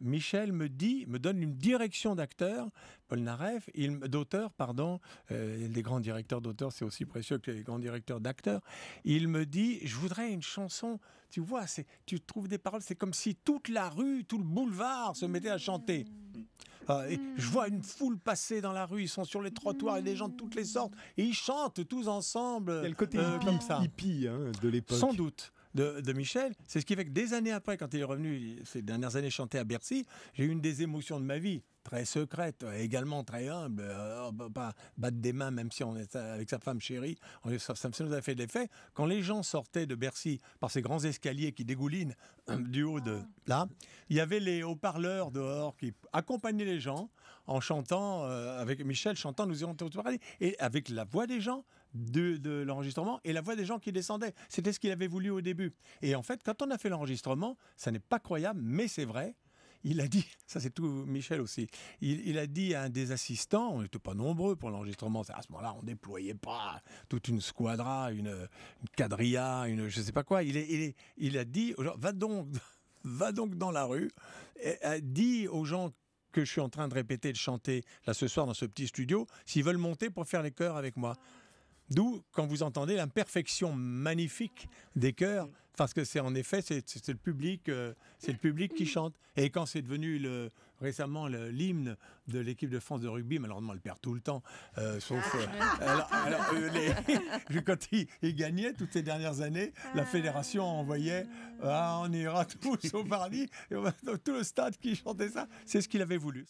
Michel me dit, me donne une direction d'acteur, Paul Naref, d'auteur, pardon, les euh, grands directeurs d'auteurs, c'est aussi précieux que les grands directeurs d'acteurs. Il me dit, je voudrais une chanson, tu vois, tu trouves des paroles, c'est comme si toute la rue, tout le boulevard se mettait à chanter. Ah, je vois une foule passer dans la rue, ils sont sur les trottoirs, et des gens de toutes les sortes, et ils chantent tous ensemble. le côté euh, hippie, comme ça. Hein, de l'époque. Sans doute de, Michel. C'est ce qui fait que des années après, quand il est revenu, ces dernières années chanter à Bercy, j'ai eu une des émotions de ma vie très secrète, également très humble, peut pas oh, bah, bah, battre des mains, même si on est avec sa femme chérie, ça, nous a fait de l'effet. Quand les gens sortaient de Bercy par ces grands escaliers qui dégoulinent euh, du haut de là, il y avait les haut-parleurs dehors qui accompagnaient les gens en chantant, euh, avec Michel chantant, nous irons tout parler, et avec la voix des gens, de, l'enregistrement et la voix des gens qui descendaient. C'était ce qu'il avait voulu au début. Et en fait, quand on a fait l'enregistrement, ça n'est pas croyable, mais c'est vrai. Il a dit, ça c'est tout Michel aussi, il, a dit à un des assistants, on n'était pas nombreux pour l'enregistrement, à ce moment-là on déployait pas toute une squadra, une, une quadrilla, une je sais pas quoi, il, il a dit, va donc, va donc dans la rue, et, dit aux gens que je suis en train de répéter, de chanter là ce soir dans ce petit studio, s'ils veulent monter pour faire les chœurs avec moi. D'où, quand vous entendez l'imperfection magnifique des chœurs, mm. parce que c'est en effet, c'est le public, euh, c'est le public qui chante. Et quand c'est devenu le, récemment l'hymne de l'équipe de France de rugby, malheureusement, elle perd tout le temps, euh, sauf euh, ah. alors, quand il gagnait toutes ces dernières années, la ah. fédération envoyait ah, on ira tous au Paris, tout le stade qui chantait ça, c'est ce qu'il avait voulu.